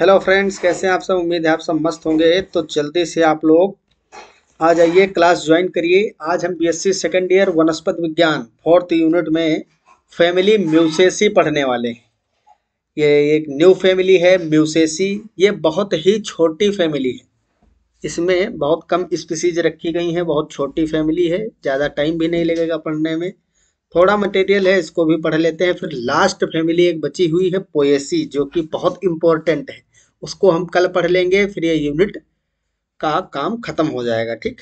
hello friends कैसे हैं आप सब उम्मीद है आप सब मस्त होंगे तो जल्दी से आप लोग आ जाइए क्लास ज्वाइन करिए आज हम बीएससी सेकेंड ईयर वनस्पत विज्ञान फोर्थ यूनिट में फैमिली म्यूसेसी पढ़ने वाले हैं ये एक न्यू फैमिली है म्यूसेसी ये बहुत ही छोटी फैमिली है इसमें बहुत कम स्पीसीज रखी गई हैं बहुत छोटी फैमिली है ज़्यादा टाइम भी नहीं लगेगा पढ़ने में थोड़ा मटेरियल है इसको भी पढ़ लेते हैं फिर लास्ट फैमिली एक बची हुई है पोएसी जो कि बहुत इंपॉर्टेंट है उसको हम कल पढ़ लेंगे फिर ये यूनिट का काम खत्म हो जाएगा ठीक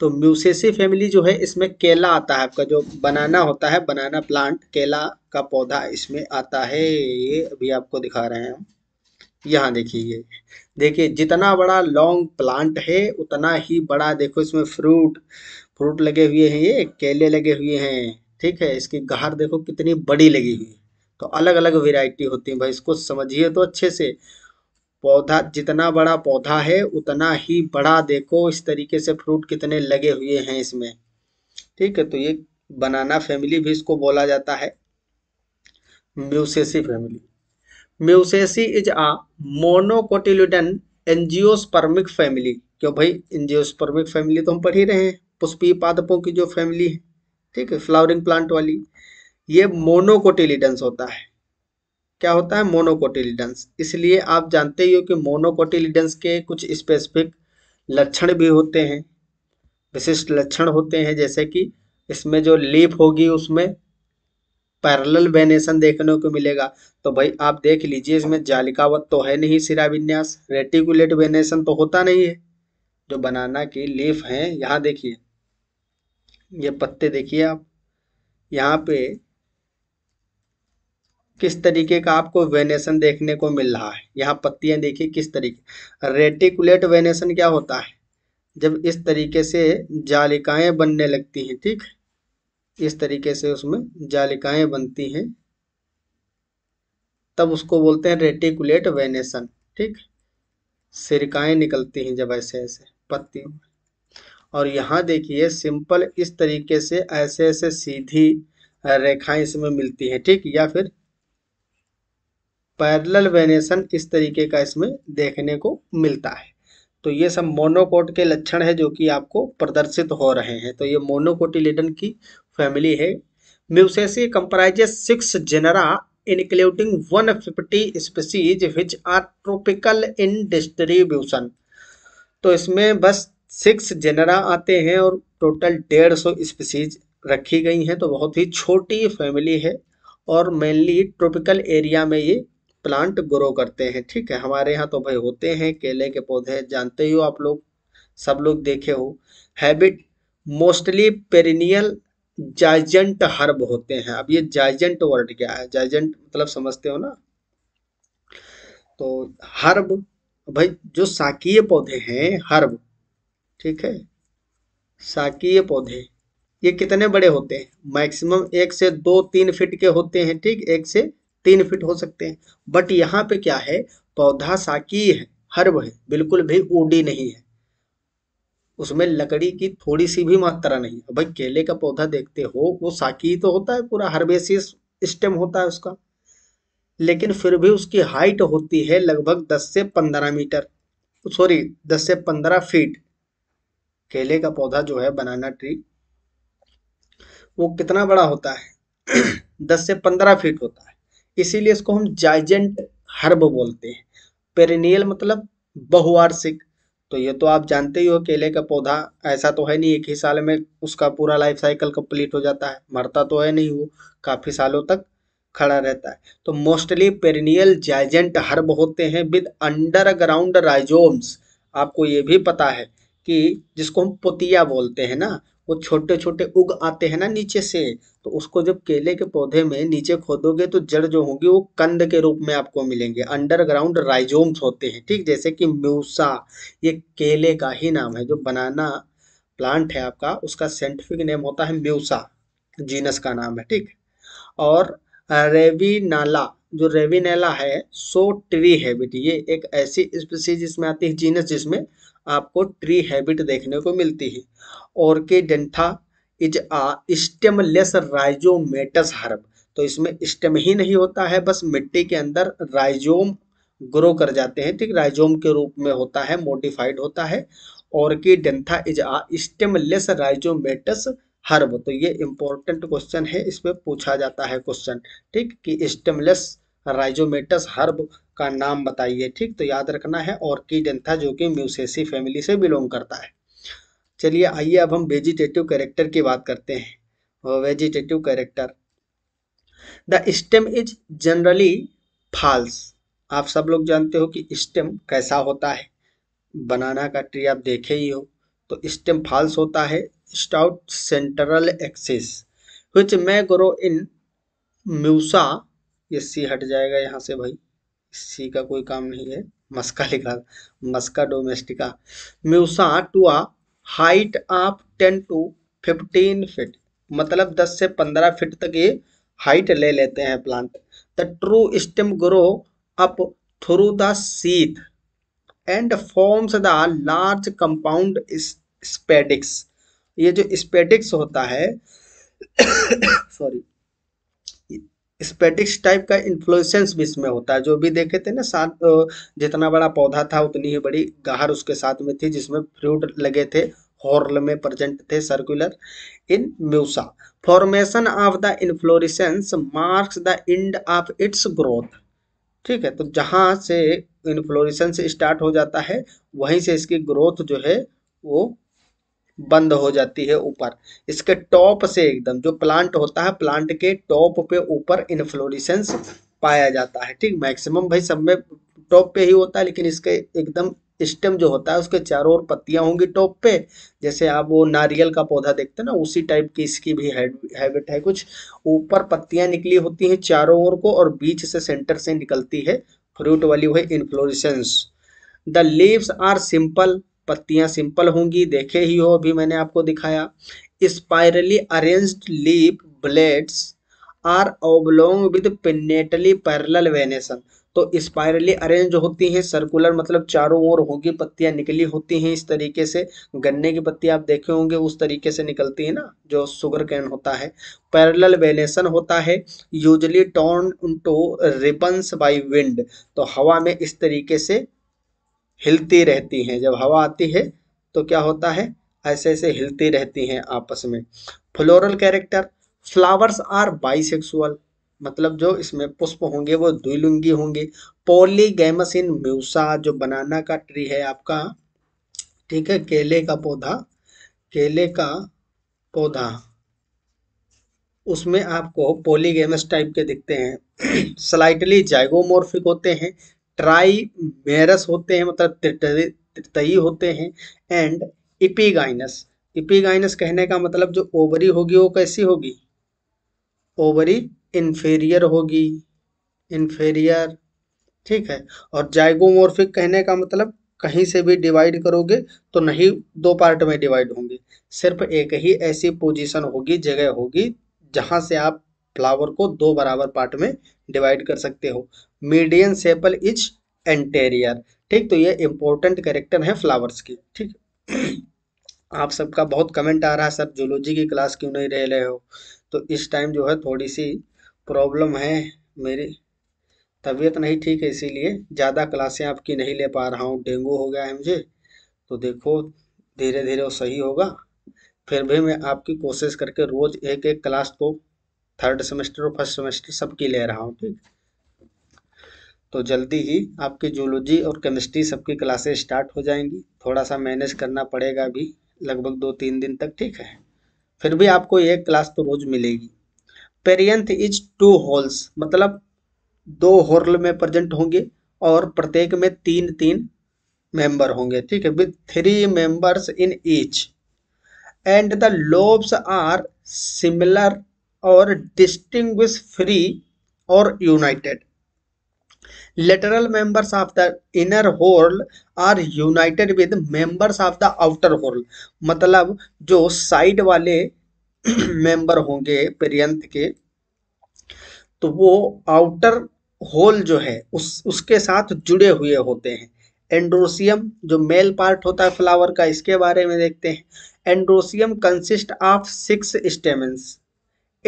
तो म्यूसेसी फैमिली जो है इसमें केला आता है आपका जो बनाना होता है बनाना प्लांट केला का पौधा इसमें आता है ये अभी आपको दिखा रहे हैं हम यहाँ देखिए देखिए जितना बड़ा लॉन्ग प्लांट है उतना ही बड़ा देखो इसमें फ्रूट फ्रूट लगे हुए हैं ये केले लगे हुए हैं ठीक है इसकी गहर देखो कितनी बड़ी लगी हुई है तो अलग अलग वेराइटी होती है भाई इसको समझिए तो अच्छे से पौधा जितना बड़ा पौधा है उतना ही बड़ा देखो इस तरीके से फ्रूट कितने लगे हुए हैं इसमें ठीक है तो ये बनाना फैमिली भी इसको बोला जाता है Musaceae family Musaceae is a monocotyledon angiospermic family क्यों भाई एंजियोस्पर्मिक फैमिली तो हम पढ़ ही रहे हैं पुष्पी पादपों की जो फैमिली है ठीक है फ्लावरिंग प्लांट वाली ये मोनोकोटिलीडंस होता है क्या होता है मोनोकोटिलीडंस इसलिए आप जानते ही हो कि मोनोकोटिलीडंस के कुछ स्पेसिफिक लक्षण भी होते हैं विशिष्ट लक्षण होते हैं जैसे कि इसमें जो लीफ होगी उसमें पैरेलल वेनेशन देखने को मिलेगा तो भाई आप देख लीजिए इसमें जालिकावत तो है नहीं सिरा विन्यास रेटिकुलेट वेनेशन तो होता नहीं है जो बनाना की लीफ है यहाँ देखिए ये पत्ते देखिए आप यहाँ पे किस तरीके का आपको वेनेशन देखने को मिल रहा है यहाँ पत्तियां देखिए किस तरीके रेटिकुलेट वेनेशन क्या होता है जब इस तरीके से जालिकाएं बनने लगती हैं ठीक इस तरीके से उसमें जालिकाएं बनती हैं तब उसको बोलते हैं रेटिकुलेट वेनेशन ठीक सिरकाएं निकलती हैं जब ऐसे ऐसे पत्तियों में और यहाँ देखिए सिंपल इस तरीके से ऐसे ऐसे सीधी रेखाएं इसमें मिलती हैं ठीक या फिर पैरेलल वेनेशन इस तरीके का इसमें देखने को मिलता है तो ये सब मोनोकोट के लक्षण है जो कि आपको प्रदर्शित हो रहे हैं तो ये मोनोकोटिलेडन की फैमिली है Musaceae comprises six genera including 150 species which are tropical in distribution तो इसमें बस सिक्स जेनरा आते हैं और टोटल डेढ़ सौ स्पीसीज रखी गई हैं तो बहुत ही छोटी फैमिली है और मेनली ट्रॉपिकल एरिया में ये प्लांट ग्रो करते हैं ठीक है हमारे यहाँ तो भाई होते हैं केले के पौधे जानते ही हो आप लोग सब लोग देखे हो habit mostly perennial giant herb होते हैं अब ये जाइजेंट वर्ड क्या है जाइजेंट मतलब समझते हो ना तो हर्ब भाई जो साकीय पौधे हैं हर्ब ठीक है साकीय पौधे ये कितने बड़े होते हैं मैक्सिमम एक से दो तीन फिट के होते हैं ठीक एक से तीन फीट हो सकते हैं बट यहाँ पे क्या है पौधा साकी है हर्ब है बिल्कुल भी ओडी नहीं है उसमें लकड़ी की थोड़ी सी भी मात्रा नहीं है भाई केले का पौधा देखते हो वो साकी तो होता है पूरा हर्बेसियस स्टेम होता है उसका लेकिन फिर भी उसकी हाइट होती है लगभग दस से पंद्रह मीटर सॉरी दस से पंद्रह फीट केले का पौधा जो है बनाना ट्री वो कितना बड़ा होता है दस से पंद्रह फीट होता है इसीलिए इसको हम जाइजेंट हर्ब बोलते हैं पेरिनियल मतलब बहुवार्षिक तो ये तो आप जानते ही हो केले का पौधा ऐसा तो है नहीं एक ही साल में उसका पूरा लाइफ साइकिल कंप्लीट हो जाता है मरता तो है नहीं वो काफ़ी सालों तक खड़ा रहता है तो मोस्टली पेरिनियल जाइजेंट हर्ब होते हैं विद अंडरग्राउंड राइजोम्स आपको ये भी पता है कि जिसको हम पोतिया बोलते हैं ना वो छोटे छोटे उग आते हैं ना नीचे से तो उसको जब केले के पौधे में नीचे खोदोगे तो जड़ जो होंगी वो कंद के रूप में आपको मिलेंगे अंडरग्राउंड राइजोम्स होते हैं ठीक जैसे कि म्यूसा ये केले का ही नाम है जो बनाना प्लांट है आपका उसका साइंटिफिक नेम होता है म्यूसा जीनस का नाम है ठीक और रेविनाला जो रेविनेला है सो ट्री है बेटी ये एक ऐसी स्पीसीज इसमें आती है जीनस जिसमें आपको ट्री हैबिट देखने को मिलती है और के डेंथा is a stemless rhizomatous herb तो इसमें स्टेम ही नहीं होता है बस मिट्टी के अंदर राइजोम ग्रो कर जाते हैं ठीक राइजोम के रूप में होता है मोडिफाइड होता है और की डेंथा is a stemless rhizomatous herb तो ये इंपॉर्टेंट क्वेश्चन है इसमें पूछा जाता है क्वेश्चन ठीक कि स्टेमलेस राइजोमेटस हर्ब का नाम बताइए ठीक तो याद रखना है और जनता जो कि म्यूसेसी फैमिली से बिलोंग करता है चलिए आइए अब हम वेजिटेटिव कैरेक्टर की बात करते हैं vegetative character the stem is generally false आप सब लोग जानते हो कि स्टेम कैसा होता है बनाना का ट्री आप देखे ही हो तो स्टेम फाल्स होता है stout central axis which may grow in Musa ये सी हट जाएगा यहाँ से भाई सी का कोई काम नहीं है मस्का लिखा Musca domestica Musa to a height of ten to fifteen feet मतलब दस से पंद्रह फिट तक ये हाइट ले लेते हैं plant the true stem grow up through the sheath and forms the large compound spadix ये जो स्पेडिक्स होता है सॉरी स्पेटिक्स टाइप का इन्फ्लुएंस भी इसमें होता है जो भी देखे थे ना साथ जितना बड़ा पौधा था उतनी ही बड़ी गाहर उसके साथ में थी जिसमें फ्रूट लगे थे हॉर्ल में प्रेजेंट थे circular in Musa formation of the inflorescence marks the end of its growth ठीक है तो जहाँ से इन्फ्लोरिसेंस स्टार्ट हो जाता है वहीं से इसकी ग्रोथ जो है वो बंद हो जाती है ऊपर इसके टॉप से एकदम जो प्लांट होता है प्लांट के टॉप पे ऊपर इन्फ्लोरिसेंस पाया जाता है ठीक मैक्सिमम भाई सब में टॉप पे ही होता है लेकिन इसके एकदम स्टेम जो होता है उसके चारों ओर पत्तियां होंगी टॉप पे जैसे आप वो नारियल का पौधा देखते हैं ना उसी टाइप की इसकी भी हैबिट है कुछ ऊपर पत्तियां निकली होती हैं चारों ओर को और बीच से सेंटर से निकलती है फ्रूट वाली वही inflorescence the leaves are simple पत्तियां सिंपल होंगी देखे ही हो अभी मैंने आपको दिखाया spirally arranged leaf blades are oblong with pinnately parallel venation तो स्पायरली अरेंज होती हैं सर्कुलर मतलब चारों ओर होगी पत्तियां निकली होती हैं इस तरीके से गन्ने की पत्ती आप देखे होंगे उस तरीके से निकलती है ना जो शुगर कैन होता है पैरल वेनेशन होता है usually torn to ribbons by wind तो हवा में इस तरीके से हिलती रहती हैं जब हवा आती है तो क्या होता है ऐसे ऐसे हिलती रहती हैं आपस में floral character flowers are bisexual मतलब जो इसमें पुष्प होंगे वो द्विलुंगी होंगे पोलीगेमस इन म्यूसा जो बनाना का ट्री है आपका ठीक है केले का पौधा केले का पौधा उसमें आपको पोलीगेमस टाइप के दिखते हैं स्लाइटली जाइगोमोर्फिक होते हैं ट्राईमेरस होते हैं मतलब त्रितयी होते हैं एंड इपीगाइनस इपीगाइनस कहने का मतलब जो ओवरी होगी वो कैसी होगी ओवरी इन्फेरियर होगी इन्फेरियर ठीक है और जाइगोमोर्फिक कहने का मतलब कहीं से भी डिवाइड करोगे तो नहीं दो पार्ट में डिवाइड होंगे सिर्फ एक ही ऐसी पोजीशन होगी जगह होगी जहां से आप फ्लावर को दो बराबर पार्ट में डिवाइड कर सकते हो मीडियन सेपल इज एंटेरियर ठीक तो ये इंपॉर्टेंट कैरेक्टर है फ्लावर्स की ठीक आप सबका बहुत कमेंट आ रहा है सर जूलॉजी की क्लास क्यों नहीं रह रहे हो तो इस टाइम जो है थोड़ी सी प्रॉब्लम है मेरी तबीयत नहीं ठीक है इसीलिए ज़्यादा क्लासें आपकी नहीं ले पा रहा हूँ डेंगू हो गया है मुझे तो देखो धीरे धीरे वो सही होगा फिर भी मैं आपकी कोशिश करके रोज़ एक एक क्लास तो थर्ड सेमेस्टर और फर्स्ट सेमेस्टर सबकी ले रहा हूँ ठीक तो जल्दी ही आपकी जूलॉजी और केमिस्ट्री सबकी क्लासेस स्टार्ट हो जाएंगी थोड़ा सा मैनेज करना पड़ेगा अभी लगभग दो तीन दिन तक ठीक है फिर भी आपको एक क्लास तो रोज मिलेगी पेरियंथ इज टू होल्स मतलब दो हॉर्ल में प्रेजेंट होंगे और प्रत्येक में तीन तीन मेंबर होंगे ठीक है with three members in each and the lobes are similar और डिस्टिंग्विश फ्री और united lateral members of the inner whorl are united with members of the outer whorl मतलब जो साइड वाले मेंबर होंगे पर्यंत के तो वो आउटर होल जो है उस उसके साथ जुड़े हुए होते हैं एंड्रोसियम जो मेल पार्ट होता है फ्लावर का इसके बारे में देखते हैं androecium consist of six stamens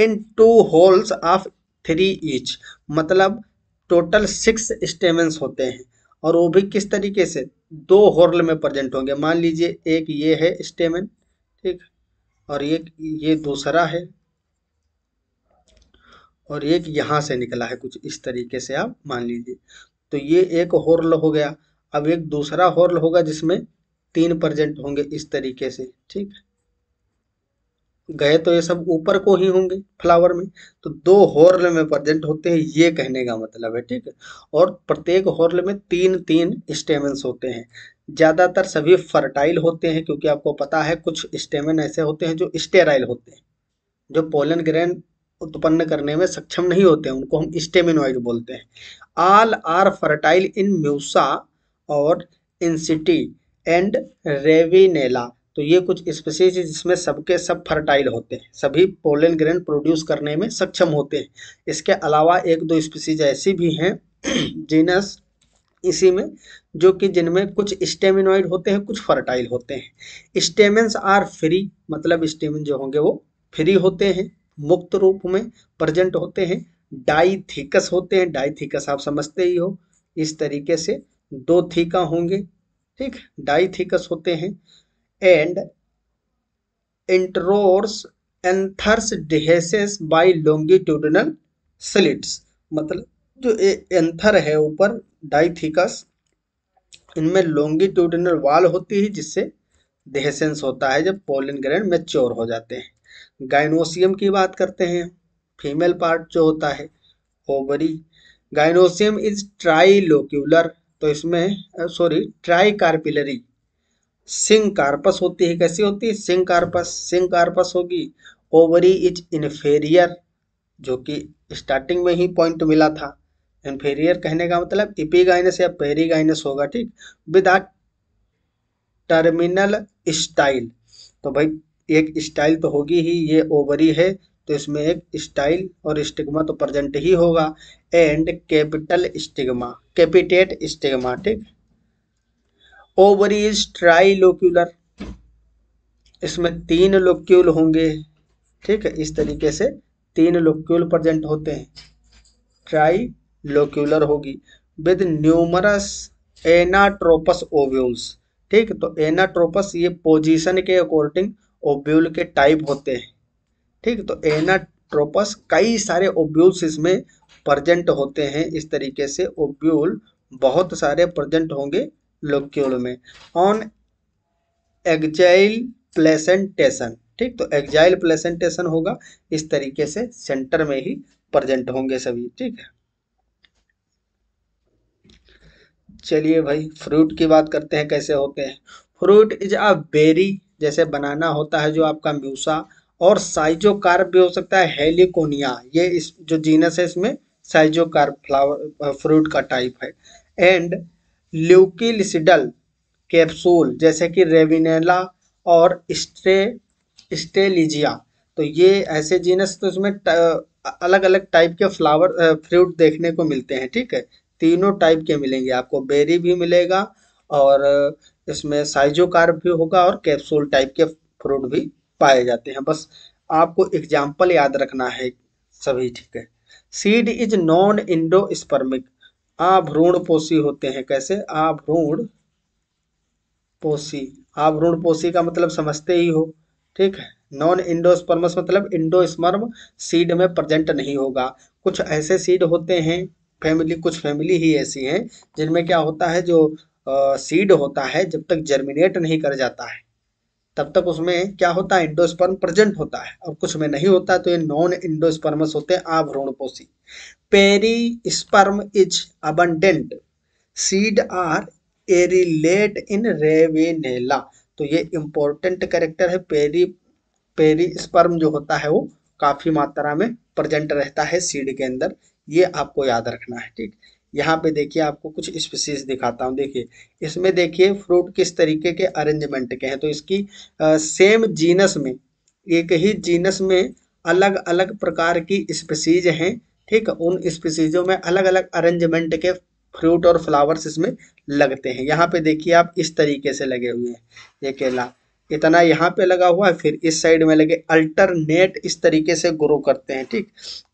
in two whorls of three each मतलब टोटल सिक्स स्टेमेंस होते हैं और वो भी किस तरीके से दो होल में प्रजेंट होंगे मान लीजिए एक ये है स्टेमन ठीक और एक ये दूसरा है और एक यहाँ से निकला है कुछ इस तरीके से आप मान लीजिए तो ये एक होरल हो गया अब एक दूसरा होरल होगा जिसमें तीन प्रेजेंट होंगे इस तरीके से ठीक है गए तो ये सब ऊपर को ही होंगे फ्लावर में तो दो हॉर्ल में प्रेजेंट होते हैं ये कहने का मतलब है ठीक है और प्रत्येक हॉर्ल में तीन तीन स्टेमेंस होते हैं ज़्यादातर सभी फर्टाइल होते हैं क्योंकि आपको पता है कुछ स्टेमन ऐसे होते हैं जो स्टेराइल होते हैं जो पोलन ग्रहण उत्पन्न करने में सक्षम नहीं होते हैं उनको हम स्टेमिनोइड बोलते हैं all are fertile in Musa और इन सिटी एंड रेविनेला तो ये कुछ स्पेसीज जिसमें सबके सब फर्टाइल होते हैं सभी पोलन ग्रेन प्रोड्यूस करने में सक्षम होते हैं इसके अलावा एक दो स्पेसीज ऐसी भी हैं जीनस इसी में जो कि जिनमें कुछ स्टेमिनॉइड होते हैं कुछ फर्टाइल होते हैं स्टेमेंस आर फ्री मतलब स्टेमिन जो होंगे वो फ्री होते हैं मुक्त रूप में प्रजेंट होते हैं डाइथिकस होते हैं डाइथिकस आप समझते ही हो इस तरीके से दो थीका होंगे ठीक डाइथिकस होते हैं and introrse anthers dehisces by longitudinal slits मतलब जो एंथर है ऊपर डाइथिकस इनमें लोंगिट्यूडनल वाल होती है जिससे डिहेसेंस होता है जब पोलिन ग्रैंड मेच्योर हो जाते हैं गाइनोसियम की बात करते हैं फीमेल पार्ट जो होता है ओवरी गाइनोसियम इज ट्राइलोक्यूलर तो इसमें sorry tricarpellary syncarpous होती है कैसी होती है सिंग कार्पस सिंग कार्पस होगी ओवरी इज इन्फेरियर जो कि स्टार्टिंग में ही पॉइंट मिला था इन्फेरियर कहने का मतलब इपीगाइनस या पेरीगाइनस होगा ठीक विद टर्मिनल स्टाइल तो भाई एक स्टाइल तो होगी ही ये ओवरी है तो इसमें एक स्टाइल और स्टिग्मा तो प्रेजेंट ही होगा and capital stigma capitate stigma ठीक ट्राई लोक्यूलर इसमें तीन लोक्यूल होंगे ठीक है इस तरीके से तीन लोक्यूल प्रजेंट होते हैं ट्राई लोक्यूलर होगी विद न्यूमरस एनाट्रोपस ओव्यूल्स ठीक तो एनाट्रोपस ये पोजीशन के अकॉर्डिंग ओब्यूल के टाइप होते हैं ठीक तो एनाट्रोपस कई सारे ओब्यूल्स इसमें प्रजेंट होते हैं इस तरीके से ओब्यूल बहुत सारे प्रजेंट होंगे लोक्यूल में ऑन एग्जाइल प्लेसेंटेशन ठीक तो एग्जाइल प्लेसेंटेशन होगा इस तरीके से सेंटर में ही प्रेजेंट होंगे सभी ठीक है चलिए भाई फ्रूट की बात करते हैं कैसे होते हैं फ्रूट इज अ बेरी जैसे बनाना होता है जो आपका म्यूसा और साइजोकार्प भी हो सकता है हेलिकोनिया ये इस जो जीनस है इसमें साइजोकार्प फ्लावर फ्रूट का टाइप है एंड ल्यूकिलिसिडल कैप्सूल जैसे कि रेविनेला और स्टे स्टेलिजिया तो ये ऐसे जीनस तो इसमें अलग अलग टाइप के फ्लावर फ्रूट देखने को मिलते हैं ठीक है तीनों टाइप के मिलेंगे आपको बेरी भी मिलेगा और इसमें साइजोकार भी होगा और कैप्सूल टाइप के फ्रूट भी पाए जाते हैं बस आपको एग्जाम्पल याद रखना है सभी ठीक है seed is non endospermic आभ्रूण पोषी होते हैं कैसे आभ्रूण पोषी आभ्रूण पोषी का मतलब समझते ही हो ठीक है नॉन इंडोस्पर्मस मतलब इंडोस्मर्म सीड में प्रेजेंट नहीं होगा कुछ ऐसे सीड होते हैं फैमिली कुछ फैमिली ही ऐसी हैं जिनमें क्या होता है जो आ, सीड होता है जब तक जर्मिनेट नहीं कर जाता है तब तक उसमें क्या होता है इंडोस्पर्म प्रेजेंट होता है और कुछ में नहीं होता तो ये नॉन इंडोस्पर्मस होते हैं आवरणपोषी perisperm is abundant seed are arillate in Ravenala तो ये इंपॉर्टेंट कैरेक्टर है पेरी पेरी स्पर्म जो होता है वो काफ़ी मात्रा में प्रेजेंट रहता है सीड के अंदर ये आपको याद रखना है ठीक है यहाँ पे देखिए आपको कुछ स्पीसीज दिखाता हूँ देखिए इसमें देखिए फ्रूट किस तरीके के अरेंजमेंट के हैं तो इसकी आ, सेम जीनस में एक ही जीनस में अलग अलग प्रकार की स्पीसीज हैं ठीक उन स्पीसीजों में अलग अलग अरेंजमेंट के फ्रूट और फ्लावर्स इसमें लगते हैं यहाँ पे देखिए आप इस तरीके से लगे हुए हैं ये केला इतना यहाँ पे लगा हुआ है फिर इस साइड में लगे अल्टरनेट इस तरीके से ग्रो करते हैं ठीक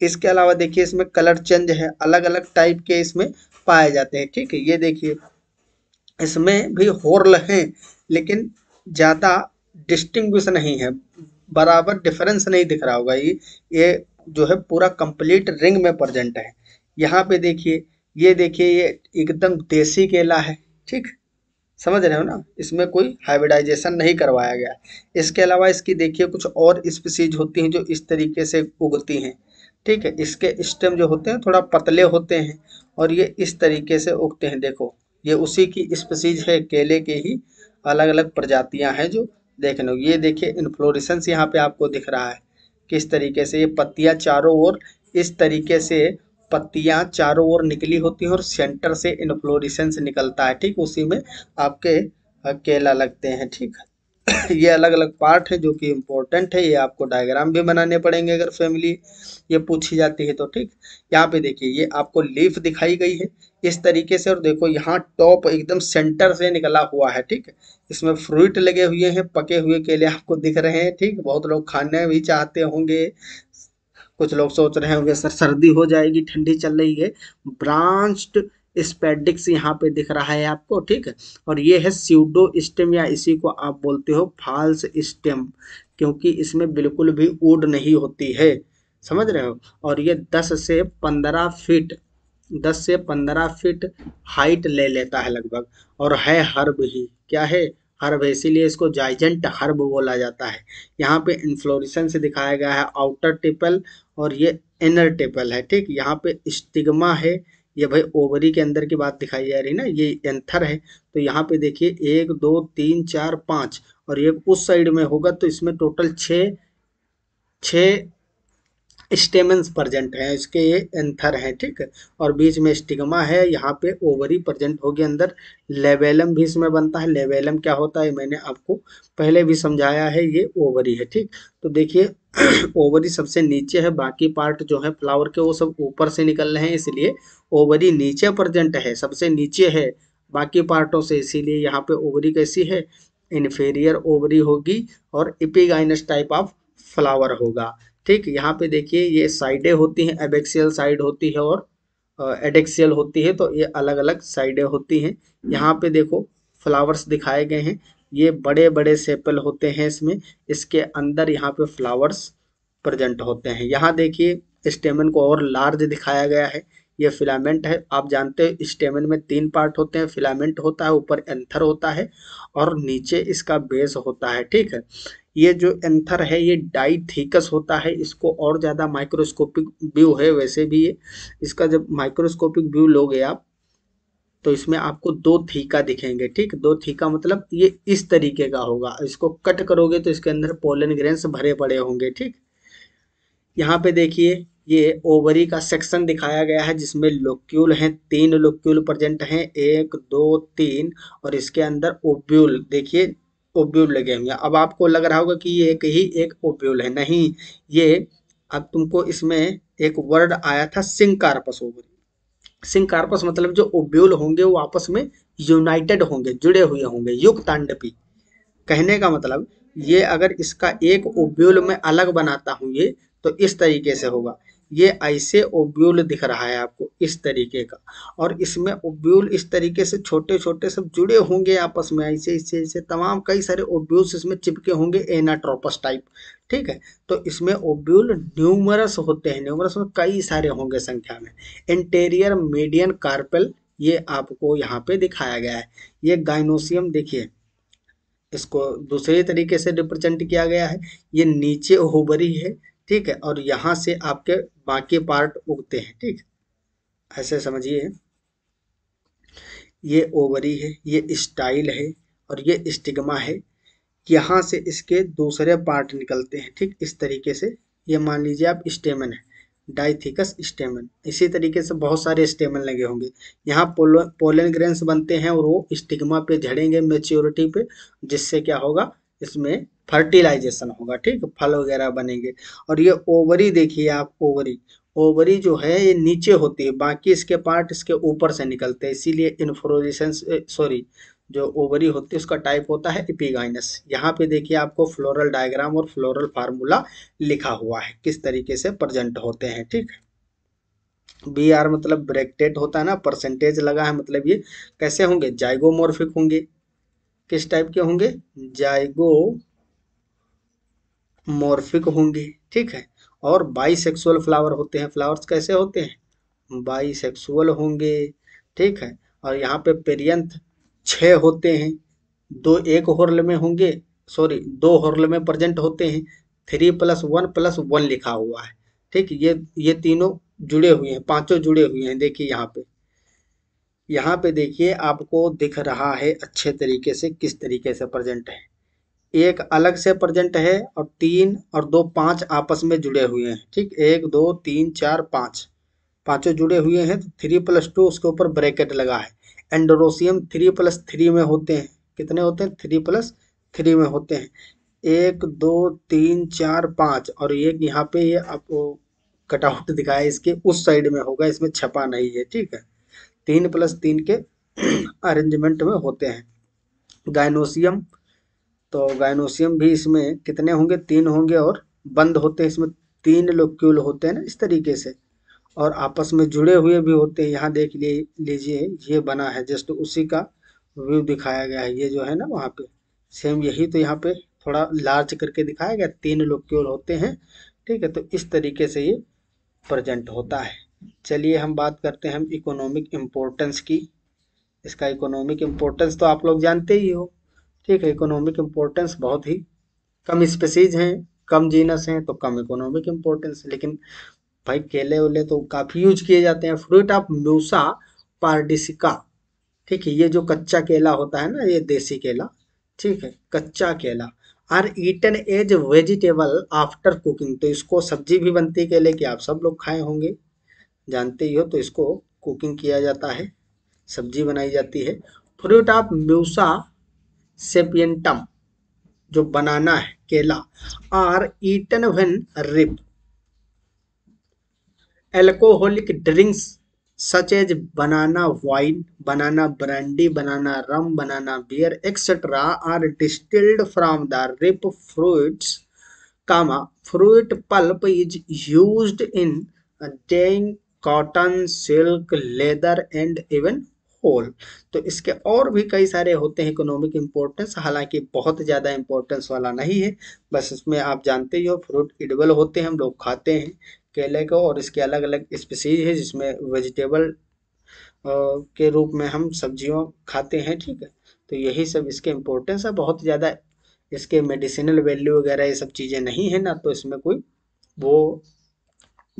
इसके अलावा देखिए इसमें कलर चेंज है अलग अलग टाइप के इसमें पाए जाते हैं ठीक है ये देखिए इसमें भी होर्ल हैं लेकिन ज़्यादा डिस्टिंग्विश नहीं है बराबर डिफरेंस नहीं दिख रहा होगा ये ये जो है पूरा कंप्लीट रिंग में प्रजेंट है यहाँ पे देखिए ये देखिए ये एकदम देसी केला है ठीक समझ रहे हो ना इसमें कोई हाइब्रिडाइजेशन नहीं करवाया गया इसके अलावा इसकी देखिए कुछ और स्पीसीज होती हैं जो इस तरीके से उगती हैं ठीक है इसके स्टेम जो होते हैं थोड़ा पतले होते हैं और ये इस तरीके से उगते हैं देखो ये उसी की स्पीसीज है केले के ही अलग अलग प्रजातियां हैं जो देखने ये देखिए इन्फ्लोरिसंस यहाँ पे आपको दिख रहा है किस तरीके से ये पत्तियाँ चारों ओर इस तरीके से पत्तियां चारों ओर निकली होती हैं और सेंटर से से निकलता है ठीक उसी में आपके केला लगते हैं ठीक ये अलग अलग पार्ट है जो कि इम्पोर्टेंट है ये आपको डायग्राम भी बनाने पड़ेंगे अगर फैमिली ये पूछी जाती है तो ठीक यहाँ पे देखिए ये आपको लीफ दिखाई गई है इस तरीके से और देखो यहाँ टॉप एकदम सेंटर से निकला हुआ है ठीक इसमें फ्रूट लगे हुए हैं पके हुए केले आपको दिख रहे हैं ठीक बहुत लोग खाने भी चाहते होंगे कुछ लोग सोच रहे होंगे सर सर्दी हो जाएगी ठंडी चल रही है ब्रांच्ड स्पेडिक्स यहाँ पे दिख रहा है आपको ठीक है और ये है स्यूडो स्टेम या इसी को आप बोलते हो फॉल्स स्टेम क्योंकि इसमें बिल्कुल भी ऊड नहीं होती है समझ रहे हो और ये दस से पंद्रह फीट दस से पंद्रह फीट हाइट ले लेता है लगभग और है हर्ब ही क्या है हर्ब है इसीलिए इसको जाइजेंट हर्ब बोला जाता है यहाँ पे इन्फ्लोरिसन से दिखाया गया है आउटर टेपल और ये इनर टेपल है ठीक यहाँ पे स्टिग्मा है ये भाई ओवरी के अंदर की बात दिखाई जा रही ना ये एंथर है तो यहाँ पे देखिए एक दो तीन चार पाँच और ये उस साइड में होगा तो इसमें टोटल छः छः स्टेमेंस प्रजेंट हैं इसके ये एंथर हैं ठीक और बीच में स्टिग्मा है यहाँ पे ओवरी प्रजेंट होगी अंदर लेवेलम भी इसमें बनता है लेवेलम क्या होता है मैंने आपको पहले भी समझाया है ये ओवरी है ठीक तो देखिए ओवरी सबसे नीचे है बाकी पार्ट जो है फ्लावर के वो सब ऊपर से निकल रहे हैं इसलिए ओवरी नीचे प्रजेंट है सबसे नीचे है बाकी पार्टों से इसीलिए यहाँ पे ओवरी कैसी है इन्फेरियर ओवरी होगी और इपिगाइनस टाइप ऑफ फ्लावर होगा ठीक यहाँ पे देखिए ये साइडें होती हैं एबेक्सियल साइड होती है और एडेक्सियल होती है तो ये अलग अलग साइडें होती हैं यहाँ पे देखो फ्लावर्स दिखाए गए हैं ये बड़े बड़े सेपल होते हैं इसमें इसके अंदर यहाँ पे फ्लावर्स प्रेजेंट होते हैं यहाँ देखिए स्टेमन को और लार्ज दिखाया गया है ये फिलामेंट है आप जानते हो स्टेमन में तीन पार्ट होते हैं फिलामेंट होता है ऊपर एंथर होता है और नीचे इसका बेस होता है ठीक है ये जो एंथर है ये डाई थीकस होता है इसको और ज़्यादा माइक्रोस्कोपिक व्यू है वैसे भी ये इसका जब माइक्रोस्कोपिक व्यू लोगे आप तो इसमें आपको दो थीका दिखेंगे ठीक दो थीका मतलब ये इस तरीके का होगा इसको कट करोगे तो इसके अंदर पोलन ग्रेन्स भरे पड़े होंगे ठीक यहाँ पे देखिए ये ओवरी का सेक्शन दिखाया गया है जिसमें लोक्यूल हैं तीन लोक्यूल प्रेजेंट हैं एक दो तीन और इसके अंदर ओब्यूल देखिए ओब्यूल लगे होंगे अब आपको लग रहा होगा कि ये एक ही एक ओब्यूल है नहीं ये अब तुमको इसमें एक वर्ड आया था सिंकारपस ओब्यूल सिंकारपस मतलब जो ओब्यूल होंगे वो आपस में यूनाइटेड होंगे जुड़े हुए होंगे युक्तांडपी कहने का मतलब ये अगर इसका एक ओब्यूल में अलग बनाता हूँ ये तो इस तरीके से होगा ये ऐसे ओब्यूल दिख रहा है आपको इस तरीके का और इसमें ओब्यूल इस तरीके से छोटे छोटे सब जुड़े होंगे आपस में ऐसे ऐसे ऐसे तमाम कई सारे ओब्यूल्स इसमें चिपके होंगे एनाट्रोपस टाइप ठीक है तो इसमें ओब्यूल न्यूमरस होते हैं न्यूमरस में कई सारे होंगे संख्या में इंटेरियर मीडियन कार्पेल ये आपको यहाँ पे दिखाया गया है ये गाइनोसियम देखिए इसको दूसरे तरीके से रिप्रेजेंट किया गया है ये नीचे ओबरी है ठीक है और यहाँ से आपके बाकी पार्ट उगते हैं ठीक ऐसे समझिए ये ओवरी है ये स्टाइल है और ये स्टिग्मा है यहाँ से इसके दूसरे पार्ट निकलते हैं ठीक इस तरीके से ये मान लीजिए आप स्टेमन है डाइथिकस स्टेमन इसी तरीके से बहुत सारे स्टेमन लगे होंगे यहाँ पोलन ग्रेन्स बनते हैं और वो स्टिग्मा पे झड़ेंगे मेच्योरिटी पे जिससे क्या होगा इसमें फर्टिलाइजेशन होगा ठीक फल वगैरह बनेंगे और ये ओवरी देखिए आप ओवरी ओवरी जो है ये नीचे होती है बाकी इसके पार्ट इसके ऊपर से निकलते हैं इसीलिए इन्फ्लोरेशन सॉरी जो ओवरी होती है उसका टाइप होता है इपिगाइनस यहाँ पे देखिए आपको फ्लोरल डायग्राम और फ्लोरल फार्मूला लिखा हुआ है किस तरीके से प्रजेंट होते हैं ठीक है बी आर मतलब ब्रेकटेड होता है ना परसेंटेज लगा है मतलब ये कैसे होंगे जाइगोमोरफिक होंगे किस टाइप के होंगे जायगो मोर्फिक होंगे ठीक है और बाईसेक्सुअल फ्लावर होते हैं फ्लावर्स कैसे होते हैं बाईसेक्सुअल होंगे ठीक है और यहाँ पे पेरियंथ छः होते हैं दो एक होर्ल में होंगे सॉरी दो हॉर्ल में प्रजेंट होते हैं three plus one plus one लिखा हुआ है ठीक ये ये तीनों जुड़े हुए हैं पांचों जुड़े हुए हैं देखिए यहाँ पे यहाँ पे देखिए आपको दिख रहा है अच्छे तरीके से किस तरीके से प्रेजेंट है एक अलग से प्रेजेंट है और तीन और दो पाँच आपस में जुड़े हुए हैं ठीक एक दो तीन चार पाँच पाँचों जुड़े हुए हैं तो थ्री प्लस टू उसके ऊपर ब्रैकेट लगा है एंडोरोसियम थ्री प्लस थ्री में होते हैं कितने होते हैं थ्री प्लस थ्री में होते हैं एक दो तीन चार पाँच और एक यहाँ पे ये आपको कटआउट दिखाया इसके उस साइड में होगा इसमें छपा नहीं है ठीक है तीन प्लस तीन के अरेंजमेंट में होते हैं गायनोशियम तो गायनोशियम भी इसमें कितने होंगे तीन होंगे और बंद होते हैं इसमें तीन लोक्यूल होते हैं ना इस तरीके से और आपस में जुड़े हुए भी होते हैं यहाँ देख लीजिए ये बना है जस्ट उसी का व्यू दिखाया गया है ये जो है ना वहाँ पे सेम यही तो यहाँ पे थोड़ा लार्ज करके दिखाया गया तीन लोक्यूल होते हैं ठीक है तो इस तरीके से ये प्रजेंट होता है चलिए हम बात करते हैं हम इकोनॉमिक इम्पोर्टेंस की इसका इकोनॉमिक इम्पोर्टेंस तो आप लोग जानते ही हो ठीक है इकोनॉमिक इम्पोर्टेंस बहुत ही कम स्पेसीज हैं कम जीनस हैं तो कम इकोनॉमिक इम्पोर्टेंस लेकिन भाई केले वेले तो काफ़ी यूज किए जाते हैं फ्रूट ऑफ म्यूसा पार्डिसिका ठीक है ये जो कच्चा केला होता है ना ये देसी केला ठीक है कच्चा केला are eaten as vegetable after cooking तो इसको सब्जी भी बनती केले की आप सब लोग खाए होंगे जानते ही हो तो इसको कुकिंग किया जाता है सब्जी बनाई जाती है फ्रूट ऑफ म्यूसा सेपियंटम जो बनाना है केला are eaten when ripe alcoholic drinks such as banana wine banana brandy banana rum banana beer etcetera are distilled from the ripe fruits comma fruit pulp is used in dyeing cotton silk leather and even होल तो इसके और भी कई सारे होते हैं economic importance हालांकि बहुत ज़्यादा इम्पोर्टेंस वाला नहीं है बस इसमें आप जानते ही हो फ्रूट इडबल होते हैं हम लोग खाते हैं केले को और इसके अलग अलग स्पीसीज है जिसमें वेजिटेबल के रूप में हम सब्जियों खाते हैं ठीक है तो यही सब इसके इम्पोर्टेंस है बहुत ज़्यादा इसके मेडिसिनल वैल्यू वगैरह ये सब चीज़ें नहीं है ना तो इसमें कोई वो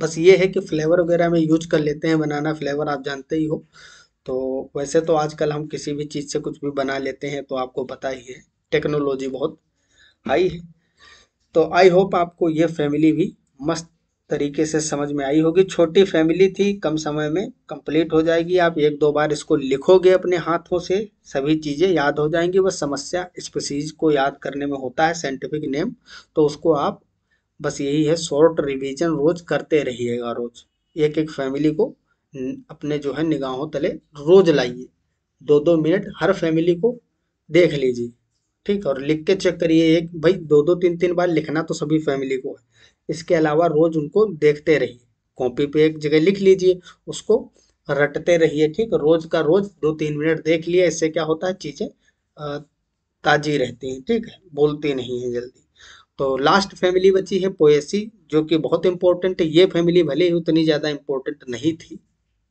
बस ये है कि फ्लेवर वगैरह में यूज कर लेते हैं बनाना फ्लेवर आप जानते ही हो तो वैसे तो आजकल हम किसी भी चीज़ से कुछ भी बना लेते हैं तो आपको पता ही है टेक्नोलॉजी बहुत हाई है तो आई होप आपको ये फैमिली भी मस्त तरीके से समझ में आई होगी छोटी फैमिली थी कम समय में कंप्लीट हो जाएगी आप एक दो बार इसको लिखोगे अपने हाथों से सभी चीज़ें याद हो जाएंगी बस समस्या स्पेसीज को याद करने में होता है साइंटिफिक नेम तो उसको आप बस यही है शॉर्ट रिवीजन रोज करते रहिएगा रोज एक एक फैमिली को अपने जो है निगाहों तले रोज लाइए दो दो मिनट हर फैमिली को देख लीजिए ठीक और लिख के चेक करिए एक भाई दो दो तीन तीन बार लिखना तो सभी फैमिली को है इसके अलावा रोज उनको देखते रहिए कॉपी पे एक जगह लिख लीजिए उसको रटते रहिए ठीक रोज का रोज दो तीन मिनट देख लिया इससे क्या होता है चीज़ें ताज़ी रहती हैं ठीक है बोलती नहीं है जल्दी तो लास्ट फैमिली बची है पोएसी जो कि बहुत इंपॉर्टेंट है ये फैमिली भले ही उतनी ज़्यादा इंपॉर्टेंट नहीं थी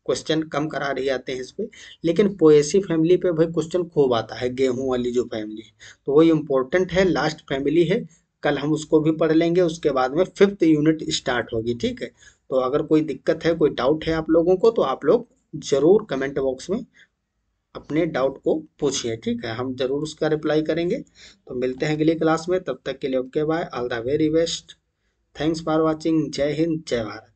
क्वेश्चन कम करा रही आते हैं इस पर लेकिन पोएसी फैमिली पे भाई क्वेश्चन खूब आता है गेहूं वाली जो फैमिली तो वो इंपॉर्टेंट है लास्ट फैमिली है कल हम उसको भी पढ़ लेंगे उसके बाद में फिफ्थ यूनिट स्टार्ट होगी ठीक है तो अगर कोई दिक्कत है कोई डाउट है आप लोगों को तो आप लोग ज़रूर कमेंट बॉक्स में अपने डाउट को पूछिए ठीक है हम जरूर उसका रिप्लाई करेंगे तो मिलते हैं अगली क्लास में तब तक के लिए okay bye all the very best thanks for watching जय हिंद जय भारत